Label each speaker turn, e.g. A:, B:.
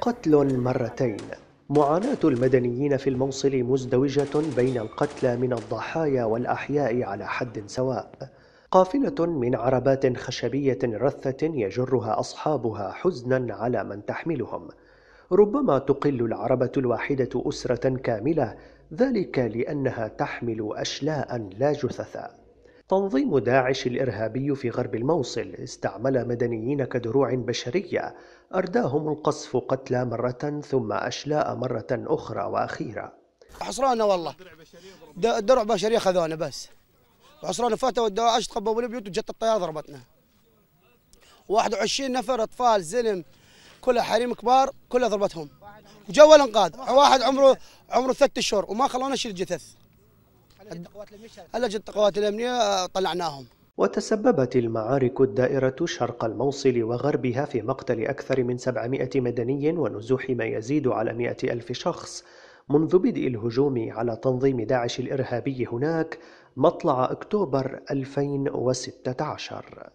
A: قتل مرتين معاناة المدنيين في الموصل مزدوجة بين القتلى من الضحايا والأحياء على حد سواء قافلة من عربات خشبية رثة يجرها أصحابها حزنا على من تحملهم ربما تقل العربة الواحدة أسرة كاملة ذلك لأنها تحمل أشلاء لا جثثا تنظيم داعش الإرهابي في غرب الموصل استعمل مدنيين كدروع بشرية أرداهم القصف قتلى مرة ثم أشلاء مرة أخرى وأخيرة
B: حصرونا والله
A: درع بشرية
B: خذونا بس وحصرونا فاتوا الدواعش تقبوا البيوت وجت الطيارة ضربتنا 21 نفر أطفال زلم كلها حريم كبار كلها ضربتهم جو الانقاذ واحد عمره عمره ثلاث اشهر وما خلونا نشيل الجثث لجنه القوات الامنيه طلعناهم
A: وتسببت المعارك الدائرة شرق الموصل وغربها في مقتل أكثر من 700 مدني ونزوح ما يزيد على 100 ألف شخص منذ بدء الهجوم على تنظيم داعش الإرهابي هناك مطلع أكتوبر 2016